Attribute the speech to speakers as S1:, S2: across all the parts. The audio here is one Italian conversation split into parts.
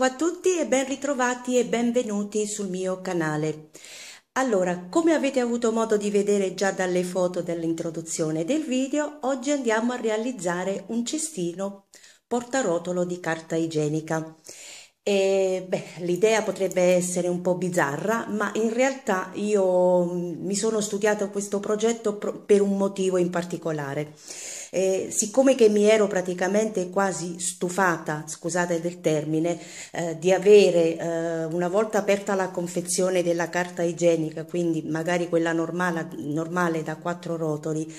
S1: Ciao a tutti e ben ritrovati e benvenuti sul mio canale. Allora, come avete avuto modo di vedere già dalle foto dell'introduzione del video, oggi andiamo a realizzare un cestino portarotolo di carta igienica. l'idea potrebbe essere un po' bizzarra, ma in realtà io mm, mi sono studiato questo progetto per un motivo in particolare e siccome che mi ero praticamente quasi stufata, scusate del termine, eh, di avere eh, una volta aperta la confezione della carta igienica, quindi magari quella normale, normale da quattro rotoli,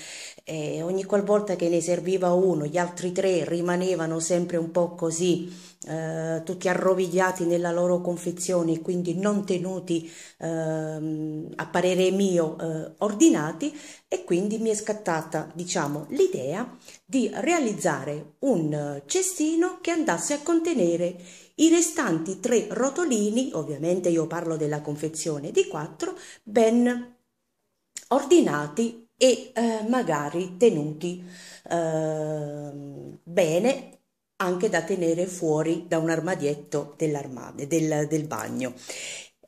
S1: e ogni qualvolta che ne serviva uno, gli altri tre rimanevano sempre un po' così, eh, tutti arrovigliati nella loro confezione, quindi non tenuti eh, a parere mio eh, ordinati e quindi mi è scattata, diciamo, l'idea di realizzare un cestino che andasse a contenere i restanti tre rotolini, ovviamente io parlo della confezione di quattro, ben ordinati e eh, magari tenuti eh, bene anche da tenere fuori da un armadietto del, del bagno.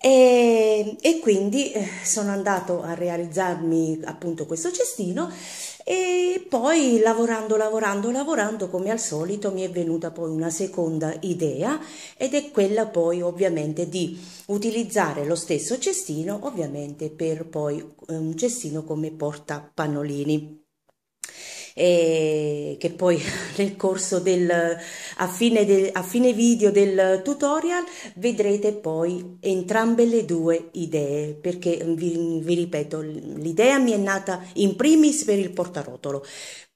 S1: E, e, quindi eh, sono andato a realizzarmi appunto questo cestino e poi lavorando, lavorando, lavorando, come al solito mi è venuta poi una seconda idea ed è quella poi ovviamente di utilizzare lo stesso cestino ovviamente per poi eh, un cestino come porta pannolini e che poi nel corso del a fine, del, a fine video del tutorial vedrete poi entrambe le due idee perché mm, vi, vi ripeto l'idea mi è nata in primis per il portarotolo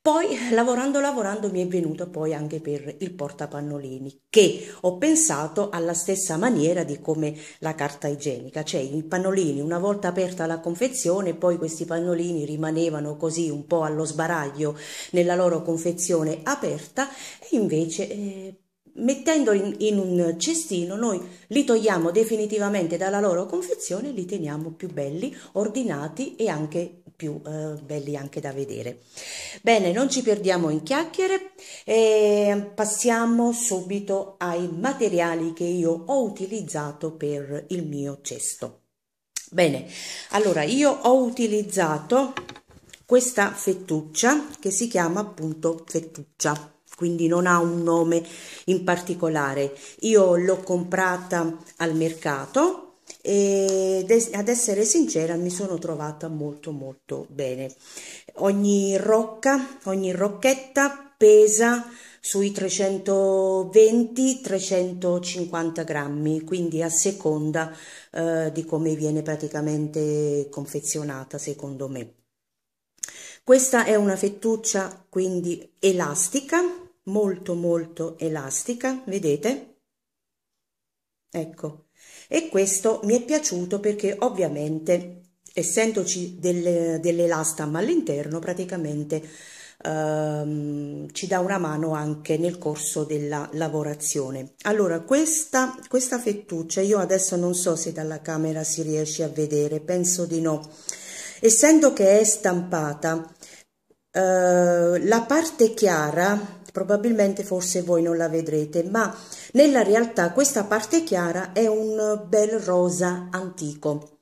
S1: poi lavorando lavorando mi è venuto poi anche per il portapannolini che ho pensato alla stessa maniera di come la carta igienica, cioè i pannolini una volta aperta la confezione poi questi pannolini rimanevano così un po' allo sbaraglio nella loro confezione aperta e invece eh, mettendoli in, un cestino noi li togliamo definitivamente dalla loro confezione e li teniamo più belli, ordinati e anche più eh, belli anche da vedere. Bene, non ci perdiamo in chiacchiere e passiamo subito ai materiali che io ho utilizzato per il mio cesto. Bene, allora io ho utilizzato questa fettuccia che si chiama appunto fettuccia quindi non ha un nome in particolare io l'ho comprata al mercato ed ad essere sincera mi sono trovata molto molto bene. Ogni rocca, ogni rocchetta pesa sui 320-350 grammi, quindi a seconda eh, di come viene praticamente confezionata secondo me. Questa è una fettuccia quindi elastica, molto molto elastica, vedete? Ecco, e questo mi è piaciuto perché ovviamente essendoci delle, delle lastam all'interno praticamente ehm, ci dà una mano anche nel corso della lavorazione allora questa, questa fettuccia io adesso non so se dalla camera si riesce a vedere penso di no essendo che è stampata eh, la parte chiara probabilmente forse voi non la vedrete, ma nella realtà questa parte chiara è un bel rosa antico,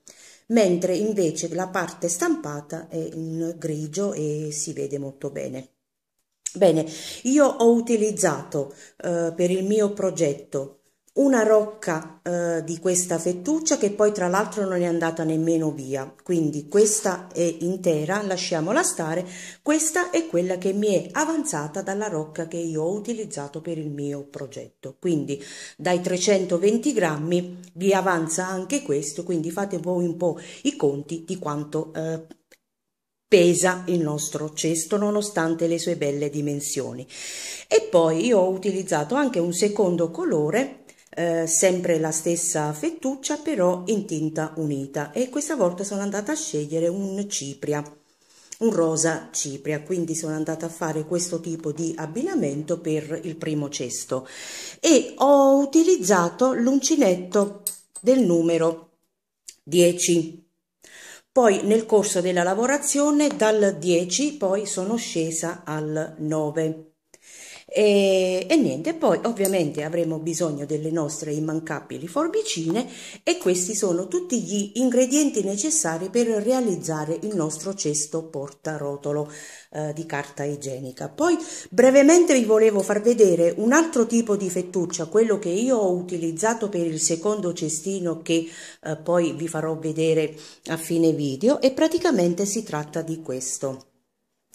S1: mentre invece la parte stampata è in grigio e si vede molto bene. Bene, io ho utilizzato eh, per il mio progetto una rocca eh, di questa fettuccia che poi tra l'altro non è andata nemmeno via quindi questa è intera lasciamola stare questa è quella che mi è avanzata dalla rocca che io ho utilizzato per il mio progetto quindi dai 320 grammi vi avanza anche questo quindi fate voi un po' i conti di quanto eh, pesa il nostro cesto nonostante le sue belle dimensioni e poi io ho utilizzato anche un secondo colore eh, sempre la stessa fettuccia però in tinta unita e questa volta sono andata a scegliere un cipria un rosa cipria quindi sono andata a fare questo tipo di abbinamento per il primo cesto e ho utilizzato l'uncinetto del numero 10 poi nel corso della lavorazione dal 10 poi sono scesa al 9 e, e, niente, poi ovviamente avremo bisogno delle nostre immancabili forbicine e questi sono tutti gli ingredienti necessari per realizzare il nostro cesto portarotolo eh, di carta igienica. Poi brevemente vi volevo far vedere un altro tipo di fettuccia, quello che io ho utilizzato per il secondo cestino che eh, poi vi farò vedere a fine video e praticamente si tratta di questo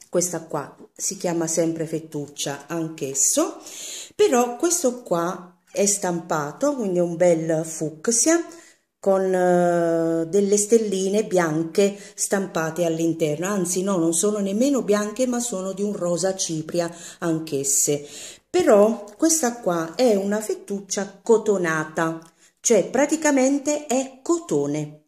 S1: questa qua si chiama sempre fettuccia anch'esso, però questo qua è stampato, quindi è un bel fucsia con eh, delle stelline bianche stampate all'interno, anzi no, non sono nemmeno bianche ma sono di un rosa cipria anch'esse. Però questa qua è una fettuccia cotonata, cioè praticamente è cotone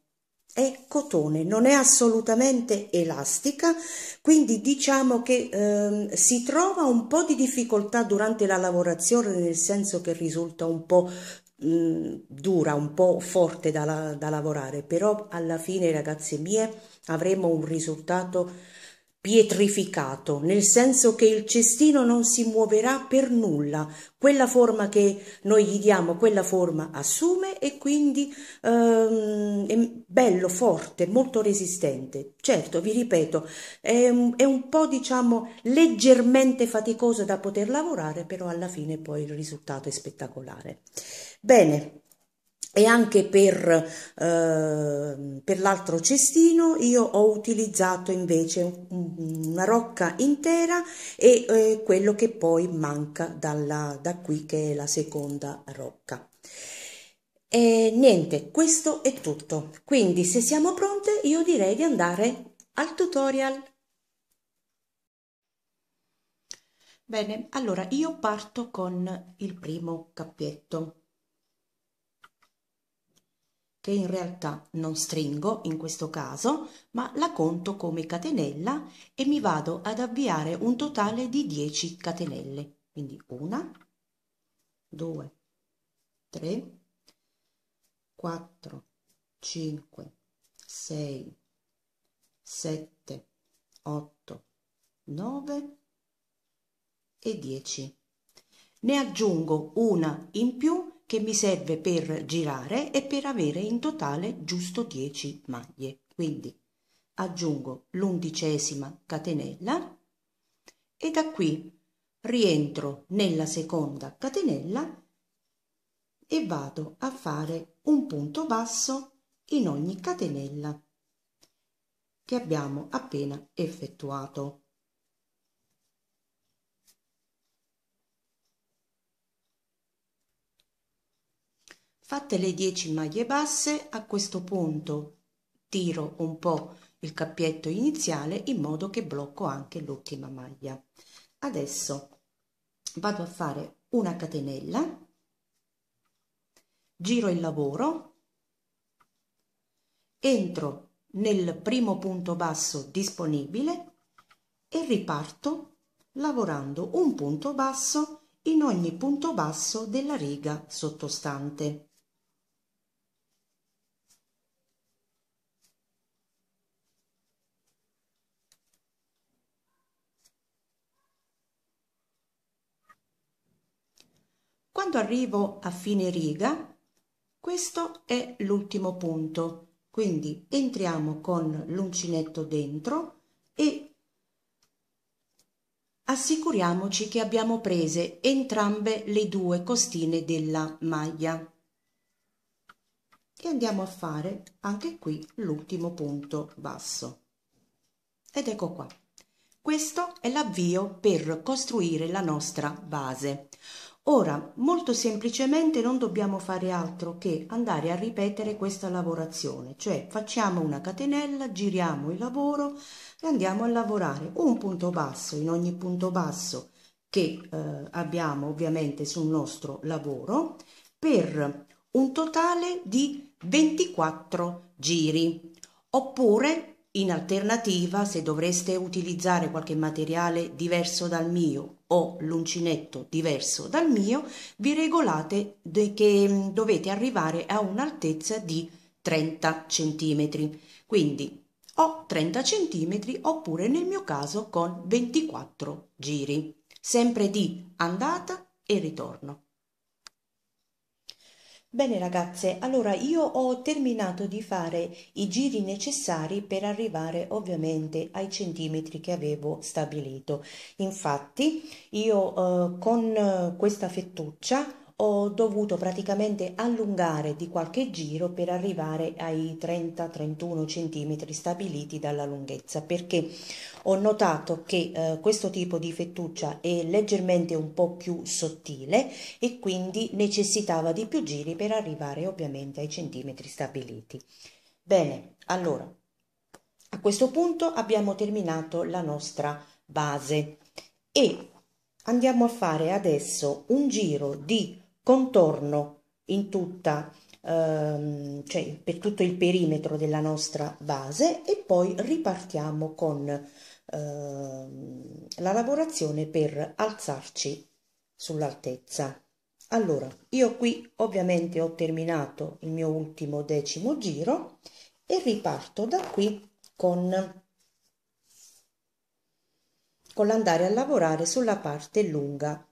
S1: è cotone, non è assolutamente elastica, quindi diciamo che eh, si trova un po' di difficoltà durante la lavorazione, nel senso che risulta un po' dura, un po' forte da, da, lavorare, però alla fine, ragazze mie, avremo un risultato pietrificato, nel senso che il cestino non si muoverà per nulla, quella forma che noi gli diamo, quella forma assume e quindi ehm, è bello, forte, molto resistente. Certo, vi ripeto, è un, è un po' diciamo leggermente faticoso da poter lavorare, però alla fine poi il risultato è spettacolare. Bene, e anche per, eh, per l'altro cestino io ho utilizzato invece una rocca intera e eh, quello che poi manca dalla, da qui che è la seconda rocca. E niente, questo è tutto. Quindi se siamo pronte io direi di andare al tutorial. Bene, allora io parto con il primo cappietto che in realtà non stringo in questo caso, ma la conto come catenella e mi vado ad avviare un totale di 10 catenelle. Quindi una, due, tre, quattro, cinque, sei, sette, otto, nove e dieci. Ne aggiungo una in più che mi serve per girare e per avere in totale giusto 10 maglie. Quindi aggiungo l'undicesima catenella e da qui rientro nella seconda catenella e vado a fare un punto basso in ogni catenella che abbiamo appena effettuato. Fatte le 10 maglie basse, a questo punto tiro un po' il cappietto iniziale in modo che blocco anche l'ultima maglia. Adesso vado a fare una catenella, giro il lavoro, entro nel primo punto basso disponibile e riparto lavorando un punto basso in ogni punto basso della riga sottostante. Quando arrivo a fine riga, questo è l'ultimo punto. Quindi entriamo con l'uncinetto dentro e assicuriamoci che abbiamo prese entrambe le due costine della maglia. E andiamo a fare anche qui l'ultimo punto basso. Ed ecco qua. Questo è l'avvio per costruire la nostra base. Ora, molto semplicemente non dobbiamo fare altro che andare a ripetere questa lavorazione, cioè facciamo una catenella, giriamo il lavoro e andiamo a lavorare un punto basso in ogni punto basso che eh, abbiamo ovviamente sul nostro lavoro per un totale di 24 giri oppure in alternativa, se dovreste utilizzare qualche materiale diverso dal mio o l'uncinetto diverso dal mio, vi regolate che mm, dovete arrivare a un'altezza di 30 cm. Quindi o 30 cm oppure nel mio caso con 24 giri, sempre di andata e ritorno. Bene ragazze, allora io ho terminato di fare i giri necessari per arrivare ovviamente ai centimetri che avevo stabilito. Infatti io eh, con eh, questa fettuccia ho dovuto praticamente allungare di qualche giro per arrivare ai 30-31 cm stabiliti dalla lunghezza perché ho notato che eh, questo tipo di fettuccia è leggermente un po' più sottile e quindi necessitava di più giri per arrivare ovviamente ai centimetri stabiliti. Bene, allora a questo punto abbiamo terminato la nostra base e andiamo a fare adesso un giro di contorno in tutta, ehm, cioè per tutto il perimetro della nostra base e poi ripartiamo con ehm, la lavorazione per alzarci sull'altezza. Allora, io qui ovviamente ho terminato il mio ultimo decimo giro e riparto da qui con, con l'andare a lavorare sulla parte lunga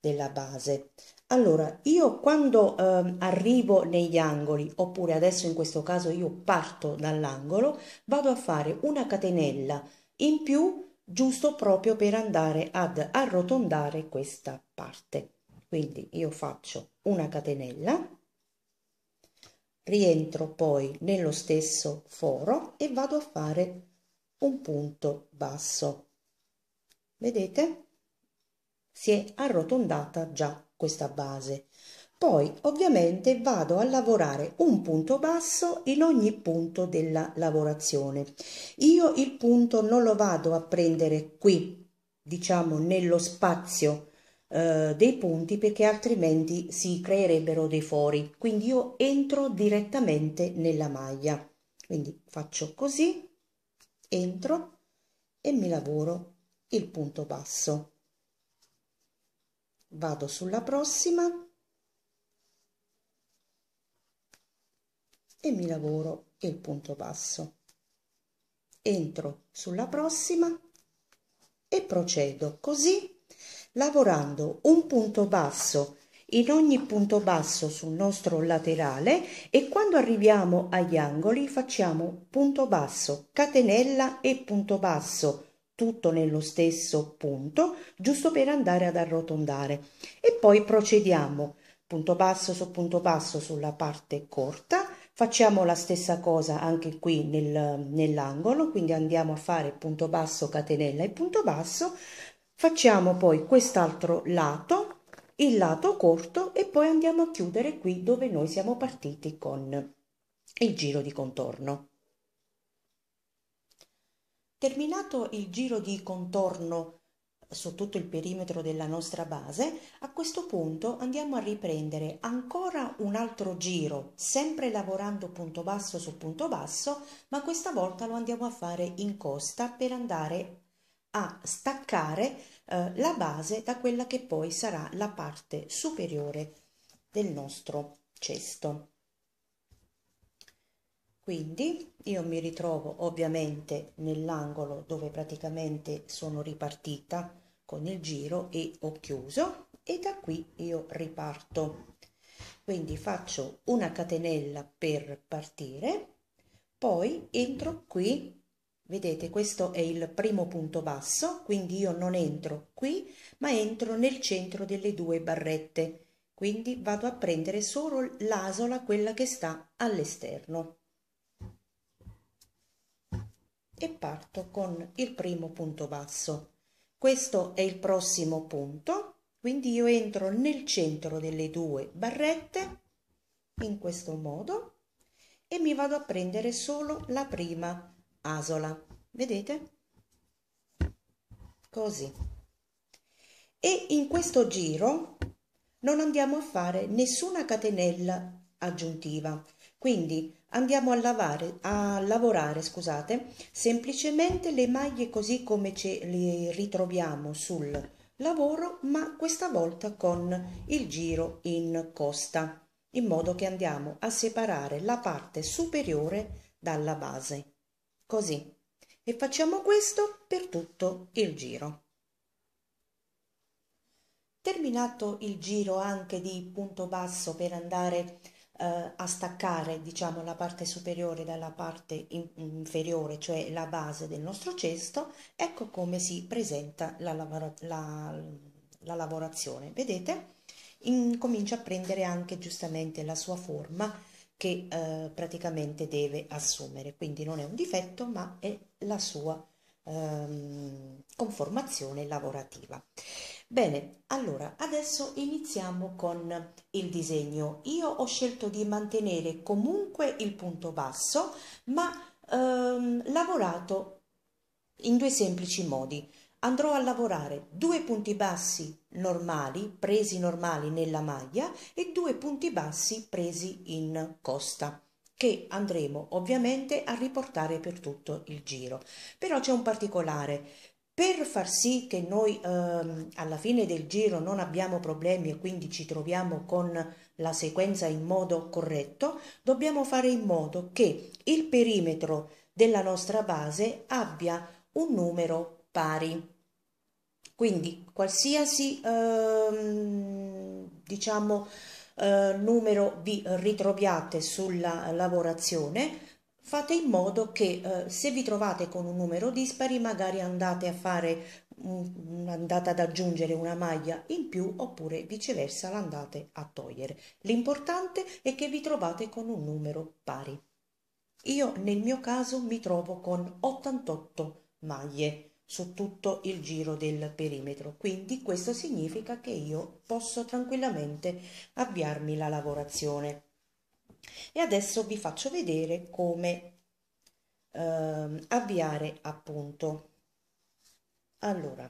S1: della base. Allora, io quando ehm, arrivo negli angoli, oppure adesso in questo caso io parto dall'angolo, vado a fare una catenella in più giusto proprio per andare ad arrotondare questa parte. Quindi io faccio una catenella, rientro poi nello stesso foro e vado a fare un punto basso. Vedete? Si è arrotondata già questa base. Poi ovviamente vado a lavorare un punto basso in ogni punto della lavorazione. Io il punto non lo vado a prendere qui, diciamo nello spazio eh, dei punti perché altrimenti si creerebbero dei fori. Quindi io entro direttamente nella maglia. Quindi faccio così, entro e mi lavoro il punto basso vado sulla prossima e mi lavoro il punto basso entro sulla prossima e procedo così lavorando un punto basso in ogni punto basso sul nostro laterale e quando arriviamo agli angoli facciamo punto basso catenella e punto basso tutto nello stesso punto, giusto per andare ad arrotondare. E poi procediamo punto basso su punto basso sulla parte corta, facciamo la stessa cosa anche qui nel, nell'angolo, quindi andiamo a fare punto basso, catenella e punto basso, facciamo poi quest'altro lato, il lato corto e poi andiamo a chiudere qui dove noi siamo partiti con il giro di contorno. Terminato il giro di contorno su tutto il perimetro della nostra base, a questo punto andiamo a riprendere ancora un altro giro, sempre lavorando punto basso su punto basso, ma questa volta lo andiamo a fare in costa per andare a staccare eh, la base da quella che poi sarà la parte superiore del nostro cesto. Quindi io mi ritrovo ovviamente nell'angolo dove praticamente sono ripartita con il giro e ho chiuso e da qui io riparto. Quindi faccio una catenella per partire, poi entro qui Vedete, questo è il primo punto basso, quindi io non entro qui, ma entro nel centro delle due barrette. Quindi vado a prendere solo l'asola, quella che sta all'esterno e parto con il primo punto basso. Questo è il prossimo punto, quindi io entro nel centro delle due barrette in questo modo e mi vado a prendere solo la prima asola. Vedete? Così. E in questo giro non andiamo a fare nessuna catenella aggiuntiva. Quindi andiamo a, lavare, a lavorare scusate, semplicemente le maglie così come ce le ritroviamo sul lavoro, ma questa volta con il giro in costa, in modo che andiamo a separare la parte superiore dalla base. Così. E facciamo questo per tutto il giro. Terminato il giro anche di punto basso per andare a eh, a staccare diciamo, la parte superiore dalla parte inferiore, cioè la base del nostro cesto, ecco come si presenta la, lavora la, la lavorazione. Vedete? In, comincia a prendere anche giustamente la sua forma che eh, praticamente deve assumere, quindi non è un difetto ma è la sua ehm, conformazione lavorativa. Bene, allora adesso iniziamo con il disegno. Io ho scelto di mantenere comunque il punto basso, ma ehm, lavorato in due semplici modi. Andrò a lavorare due punti bassi normali, presi normali nella maglia, e due punti bassi presi in costa che andremo ovviamente a riportare per tutto il giro. Però c'è un particolare, per far sì che noi ehm, alla fine del giro non abbiamo problemi e quindi ci troviamo con la sequenza in modo corretto, dobbiamo fare in modo che il perimetro della nostra base abbia un numero pari. Quindi qualsiasi ehm, diciamo eh, numero vi ritroviate sulla lavorazione, fate in modo che eh, se vi trovate con un numero dispari magari andate a fare andate ad aggiungere una maglia in più oppure viceversa l'andate a togliere l'importante è che vi trovate con un numero pari io nel mio caso mi trovo con 88 maglie su tutto il giro del perimetro. Quindi questo significa che io posso tranquillamente avviarmi la lavorazione. E adesso vi faccio vedere come ehm, avviare appunto. Allora,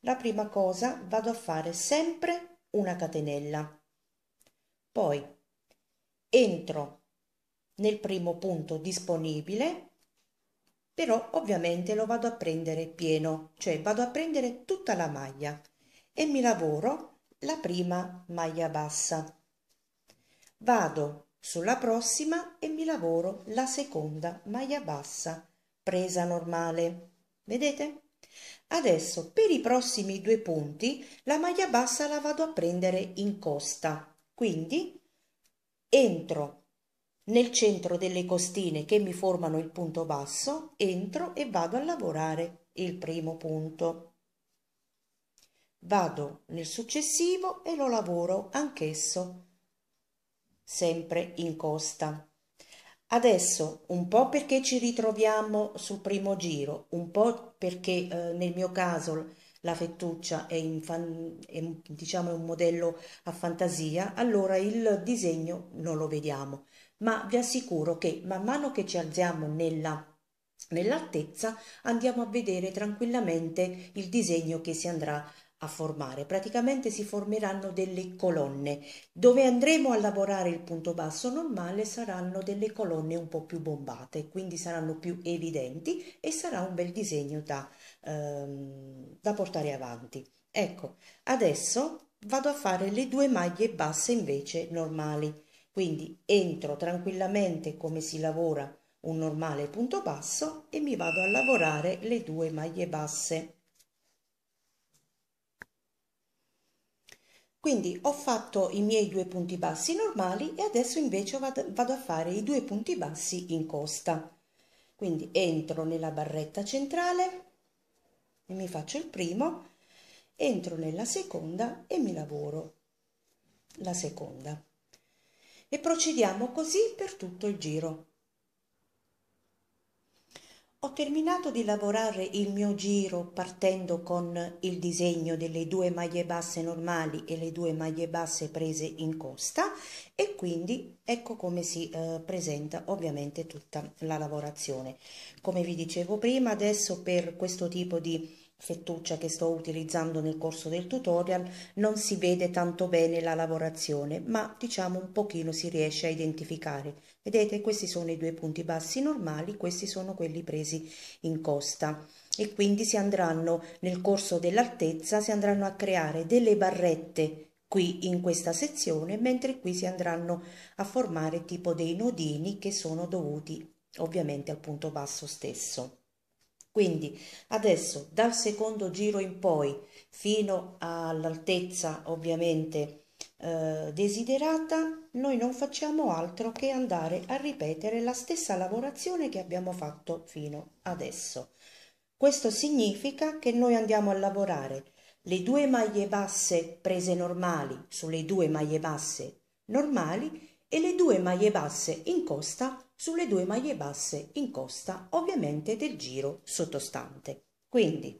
S1: la prima cosa vado a fare sempre una catenella. Poi entro nel primo punto disponibile però ovviamente lo vado a prendere pieno, cioè vado a prendere tutta la maglia e mi lavoro la prima maglia bassa. Vado sulla prossima e mi lavoro la seconda maglia bassa, presa normale. Vedete? Adesso per i prossimi due punti la maglia bassa la vado a prendere in costa, quindi entro nel centro delle costine che mi formano il punto basso entro e vado a lavorare il primo punto. Vado nel successivo e lo lavoro anch'esso, sempre in costa. Adesso, un po' perché ci ritroviamo sul primo giro, un po' perché eh, nel mio caso la fettuccia è, fan, è, diciamo, è un modello a fantasia, allora il disegno non lo vediamo ma vi assicuro che man mano che ci alziamo nella nell'altezza andiamo a vedere tranquillamente il disegno che si andrà a formare praticamente si formeranno delle colonne dove andremo a lavorare il punto basso normale saranno delle colonne un po più bombate quindi saranno più evidenti e sarà un bel disegno da, ehm, da portare avanti ecco adesso vado a fare le due maglie basse invece normali quindi entro tranquillamente come si lavora un normale punto basso e mi vado a lavorare le due maglie basse. Quindi ho fatto i miei due punti bassi normali e adesso invece vado a fare i due punti bassi in costa. Quindi entro nella barretta centrale e mi faccio il primo, entro nella seconda e mi lavoro la seconda e procediamo così per tutto il giro. Ho terminato di lavorare il mio giro partendo con il disegno delle due maglie basse normali e le due maglie basse prese in costa e quindi ecco come si eh, presenta ovviamente tutta la lavorazione. Come vi dicevo prima adesso per questo tipo di fettuccia che sto utilizzando nel corso del tutorial non si vede tanto bene la lavorazione ma diciamo un pochino si riesce a identificare vedete questi sono i due punti bassi normali questi sono quelli presi in costa e quindi si andranno nel corso dell'altezza si andranno a creare delle barrette qui in questa sezione mentre qui si andranno a formare tipo dei nodini che sono dovuti ovviamente al punto basso stesso quindi adesso dal secondo giro in poi fino all'altezza ovviamente eh, desiderata noi non facciamo altro che andare a ripetere la stessa lavorazione che abbiamo fatto fino adesso. Questo significa che noi andiamo a lavorare le due maglie basse prese normali sulle due maglie basse normali e le due maglie basse in costa sulle due maglie basse in costa ovviamente del giro sottostante. Quindi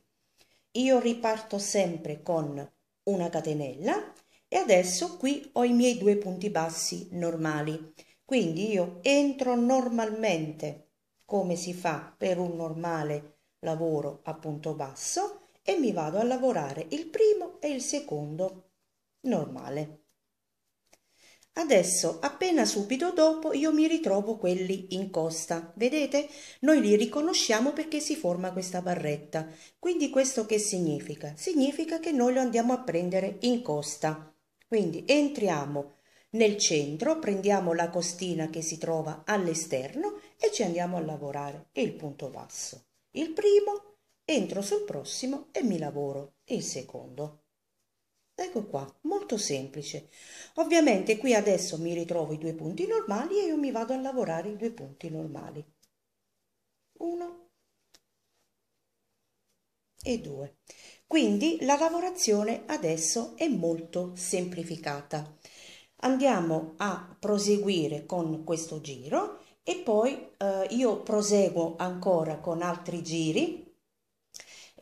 S1: io riparto sempre con una catenella e adesso qui ho i miei due punti bassi normali. Quindi io entro normalmente come si fa per un normale lavoro a punto basso e mi vado a lavorare il primo e il secondo normale. Adesso, appena subito dopo, io mi ritrovo quelli in costa. Vedete? Noi li riconosciamo perché si forma questa barretta. Quindi questo che significa? Significa che noi lo andiamo a prendere in costa. Quindi entriamo nel centro, prendiamo la costina che si trova all'esterno e ci andiamo a lavorare il punto basso. Il primo, entro sul prossimo e mi lavoro il secondo. Ecco qua, molto semplice. Ovviamente qui adesso mi ritrovo i due punti normali e io mi vado a lavorare i due punti normali. 1 e 2. Quindi la lavorazione adesso è molto semplificata. Andiamo a proseguire con questo giro e poi eh, io proseguo ancora con altri giri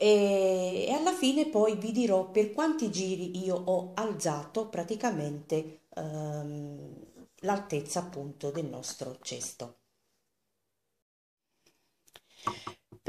S1: e, e alla fine poi vi dirò per quanti giri io ho alzato praticamente ehm, l'altezza appunto del nostro cesto.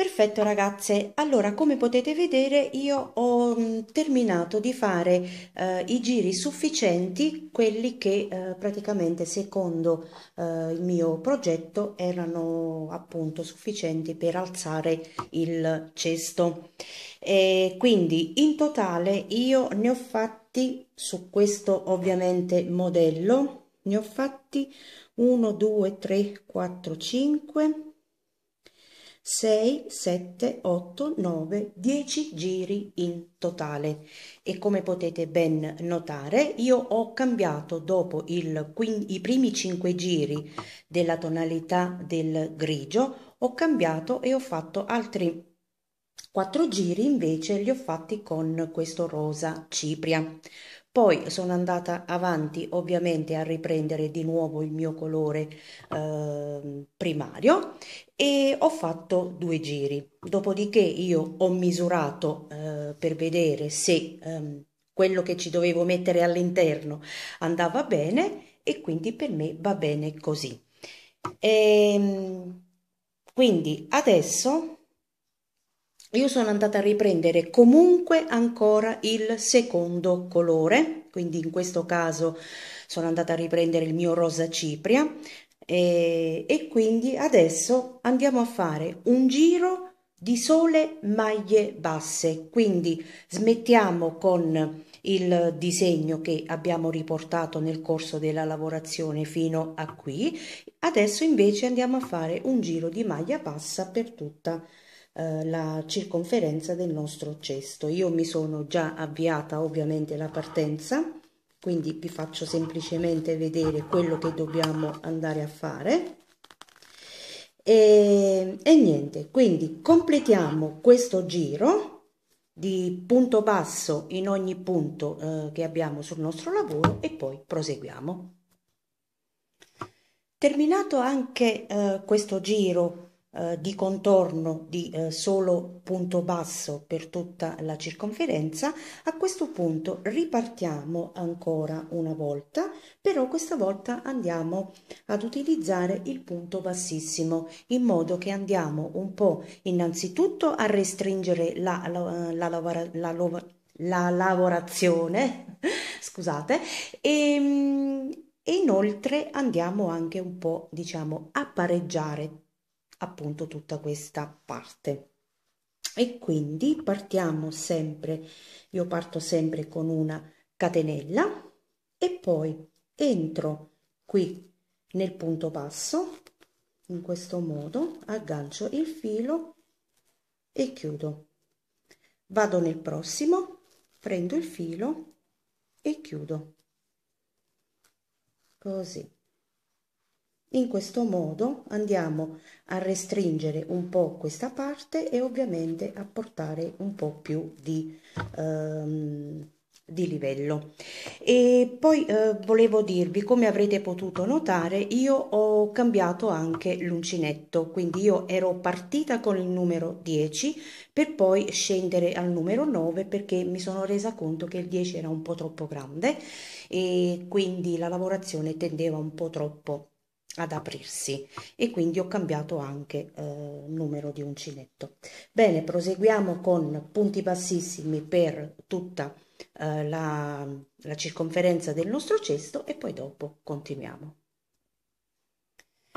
S1: Perfetto ragazze, allora come potete vedere io ho mm, terminato di fare eh, i giri sufficienti, quelli che eh, praticamente secondo eh, il mio progetto erano appunto sufficienti per alzare il cesto. E quindi in totale io ne ho fatti su questo ovviamente modello, ne ho fatti 1, 2, 3, 4, 5 6, 7, 8, 9, 10 giri in totale e come potete ben notare io ho cambiato dopo il, i primi 5 giri della tonalità del grigio ho cambiato e ho fatto altri 4 giri invece li ho fatti con questo rosa cipria poi sono andata avanti ovviamente a riprendere di nuovo il mio colore eh, primario e ho fatto due giri. Dopodiché io ho misurato eh, per vedere se ehm, quello che ci dovevo mettere all'interno andava bene e quindi per me va bene così. E, ehm, quindi adesso io sono andata a riprendere comunque ancora il secondo colore, quindi in questo caso sono andata a riprendere il mio rosa cipria e, eh, e quindi adesso andiamo a fare un giro di sole maglie basse, quindi smettiamo con il disegno che abbiamo riportato nel corso della lavorazione fino a qui, adesso invece andiamo a fare un giro di maglia bassa per tutta la eh, la circonferenza del nostro cesto. Io mi sono già avviata ovviamente la partenza, quindi vi faccio semplicemente vedere quello che dobbiamo andare a fare. E, e niente, quindi completiamo questo giro di punto basso in ogni punto eh, che abbiamo sul nostro lavoro e poi proseguiamo. Terminato anche eh, questo giro eh, di contorno di eh, solo punto basso per tutta la circonferenza, a questo punto ripartiamo ancora una volta, però questa volta andiamo ad utilizzare il punto bassissimo, in modo che andiamo un po' innanzitutto a restringere la, la, la, la, la, la la lavorazione, scusate, e, ehm, e, inoltre andiamo anche un po', diciamo, a pareggiare appunto tutta questa parte e quindi partiamo sempre io parto sempre con una catenella e poi entro qui nel punto basso in questo modo aggancio il filo e chiudo vado nel prossimo prendo il filo e chiudo così in questo modo andiamo a restringere un po' questa parte e ovviamente a portare un po' più di, ehm, di livello. E poi eh, volevo dirvi, come avrete potuto notare, io ho cambiato anche l'uncinetto, quindi io ero partita con il numero 10 per poi scendere al numero 9 perché mi sono resa conto che il 10 era un po' troppo grande e quindi la lavorazione tendeva un po' troppo ad aprirsi e quindi ho cambiato anche eh, numero di uncinetto bene proseguiamo con punti bassissimi per tutta eh, la, la circonferenza del nostro cesto e poi dopo continuiamo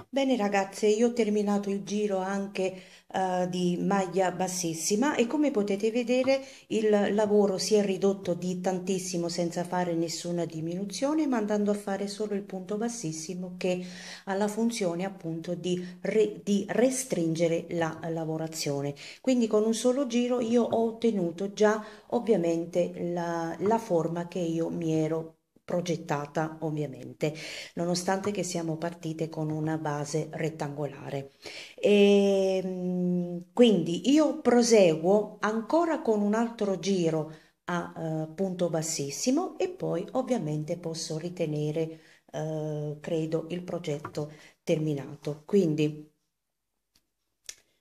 S1: Bene ragazze, io ho terminato il giro anche uh, di maglia bassissima e come potete vedere il lavoro si è ridotto di tantissimo senza fare nessuna diminuzione ma andando a fare solo il punto bassissimo che ha la funzione appunto di, re, di restringere la lavorazione. Quindi con un solo giro io ho ottenuto già ovviamente la, la forma che io mi ero progettata ovviamente, nonostante che siamo partite con una base rettangolare. E, ehm, quindi io proseguo ancora con un altro giro a uh, punto bassissimo e poi ovviamente posso ritenere, uh, credo, il progetto terminato. Quindi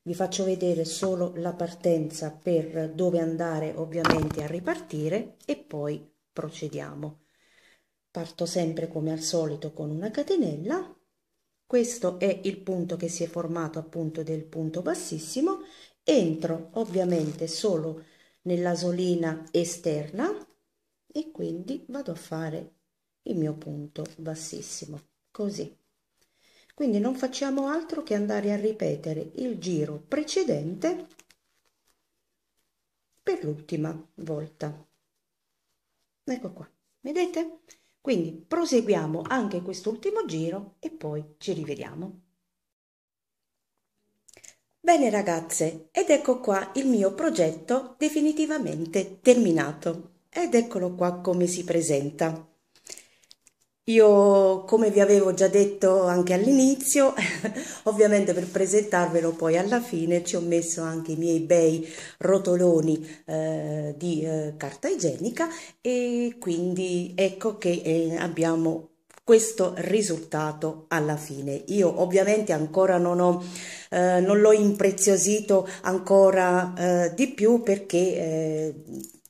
S1: vi faccio vedere solo la partenza per dove andare ovviamente a ripartire e poi procediamo parto sempre come al solito con una catenella questo è il punto che si è formato appunto del punto bassissimo entro ovviamente solo nell'asolina esterna e quindi vado a fare il mio punto bassissimo così quindi non facciamo altro che andare a ripetere il giro precedente per l'ultima volta ecco qua vedete quindi proseguiamo anche quest'ultimo giro e poi ci rivediamo. Bene ragazze, ed ecco qua il mio progetto definitivamente terminato. Ed eccolo qua come si presenta. Io, come vi avevo già detto anche all'inizio, ovviamente per presentarvelo poi alla fine ci ho messo anche i miei bei rotoloni eh, di eh, carta igienica e quindi ecco che eh, abbiamo questo risultato alla fine. Io ovviamente ancora non, ho, eh, non l'ho impreziosito ancora eh, di più perché eh,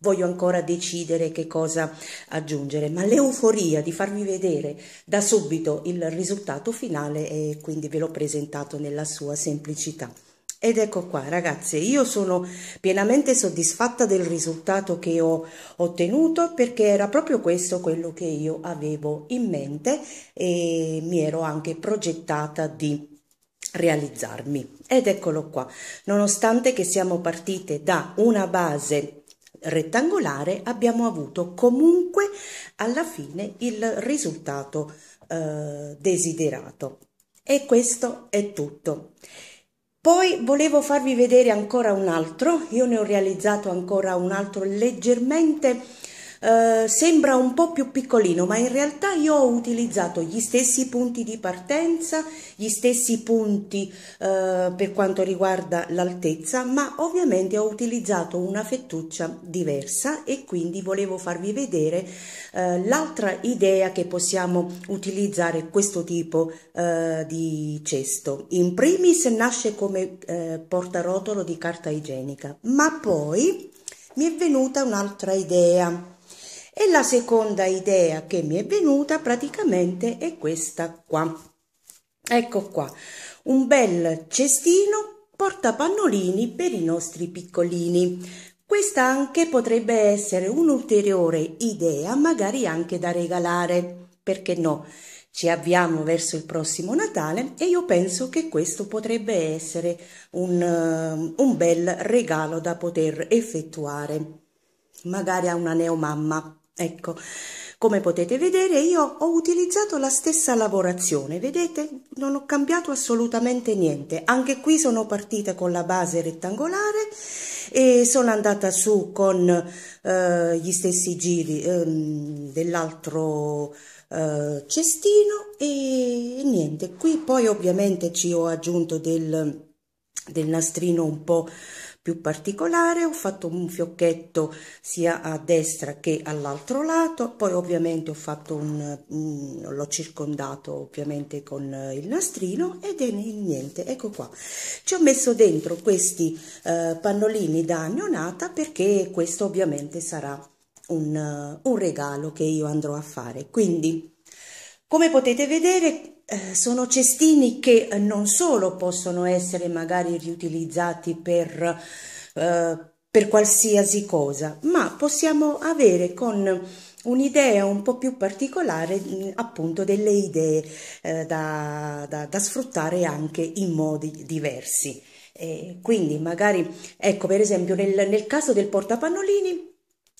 S1: voglio ancora decidere che cosa aggiungere, ma l'euforia di farvi vedere da subito il risultato finale e quindi ve l'ho presentato nella sua semplicità. Ed ecco qua ragazze, io sono pienamente soddisfatta del risultato che ho ottenuto perché era proprio questo quello che io avevo in mente e mi ero anche progettata di realizzarmi. Ed eccolo qua, nonostante che siamo partite da una base rettangolare abbiamo avuto comunque alla fine il risultato eh, desiderato. E questo è tutto. Poi volevo farvi vedere ancora un altro, io ne ho realizzato ancora un altro leggermente eh, sembra un po' più piccolino, ma in realtà io ho utilizzato gli stessi punti di partenza, gli stessi punti eh, per quanto riguarda l'altezza, ma ovviamente ho utilizzato una fettuccia diversa e quindi volevo farvi vedere eh, l'altra idea che possiamo utilizzare questo tipo eh, di cesto. In primis nasce come eh, portarotolo di carta igienica, ma poi mi è venuta un'altra idea e la seconda idea che mi è venuta praticamente è questa qua. Ecco qua, un bel cestino portapannolini per i nostri piccolini. Questa anche potrebbe essere un'ulteriore idea, magari anche da regalare. Perché no? Ci avviamo verso il prossimo Natale e io penso che questo potrebbe essere un, eh, un bel regalo da poter effettuare, magari a una neomamma. Ecco, come potete vedere io ho utilizzato la stessa lavorazione, vedete? Non ho cambiato assolutamente niente. Anche qui sono partita con la base rettangolare e sono andata su con eh, gli stessi giri eh, dell'altro eh, cestino e niente. Qui poi ovviamente ci ho aggiunto del, del nastrino un po' più particolare, ho fatto un fiocchetto sia a destra che all'altro lato, poi ovviamente ho fatto un, um, l'ho circondato ovviamente con eh, il nastrino ed è niente, ecco qua. Ci ho messo dentro questi uh, pannolini da neonata perché questo ovviamente sarà un, eh, un regalo che io andrò a fare, quindi... Come potete vedere eh, sono cestini che eh, non solo possono essere magari riutilizzati per, eh, per qualsiasi cosa, ma possiamo avere con un'idea un po' più particolare, mm, appunto delle idee eh, da, da, da, sfruttare anche in modi diversi. Eh, quindi magari, ecco per esempio nel, nel caso del portapannolini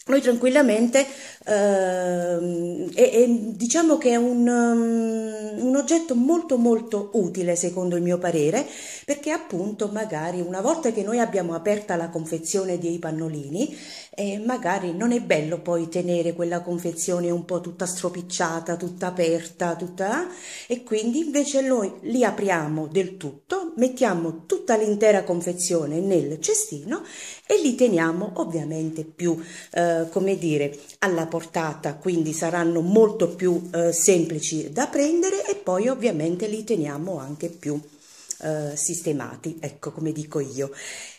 S1: noi tranquillamente ehm, è, è, diciamo che è un, um, un, oggetto molto molto utile secondo il mio parere perché appunto magari una volta che noi abbiamo aperta la confezione dei pannolini eh, magari non è bello poi tenere quella confezione un po' tutta stropicciata, tutta aperta, tutta e quindi invece noi li apriamo del tutto, mettiamo tutta l'intera confezione nel cestino e li teniamo ovviamente più, eh, come dire, alla portata, quindi saranno molto più eh, semplici da prendere e poi ovviamente li teniamo anche più eh, sistemati, ecco come dico io.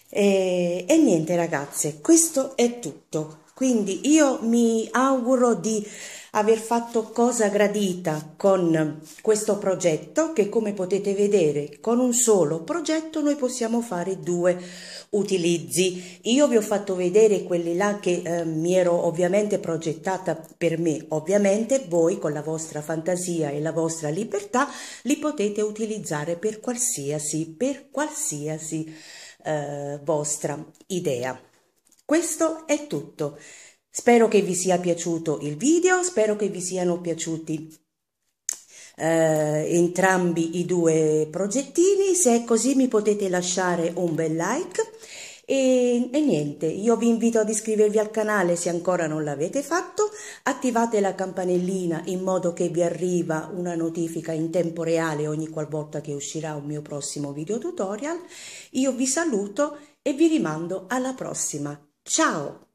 S1: E, e niente ragazze, questo è tutto. Quindi io mi auguro di aver fatto cosa gradita con questo progetto che come potete vedere con un solo progetto noi possiamo fare due utilizzi. Io vi ho fatto vedere quelli là che eh, mi ero ovviamente progettata per me, ovviamente voi con la vostra fantasia e la vostra libertà li potete utilizzare per qualsiasi, per qualsiasi eh, vostra idea. Questo è tutto. Spero che vi sia piaciuto il video, spero che vi siano piaciuti eh, entrambi i due progettini. Se è così mi potete lasciare un bel like. E, e, niente, io vi invito ad iscrivervi al canale se ancora non l'avete fatto, attivate la campanellina in modo che vi arriva una notifica in tempo reale ogni qualvolta che uscirà un mio prossimo video tutorial. Io vi saluto e vi rimando alla prossima. Ciao!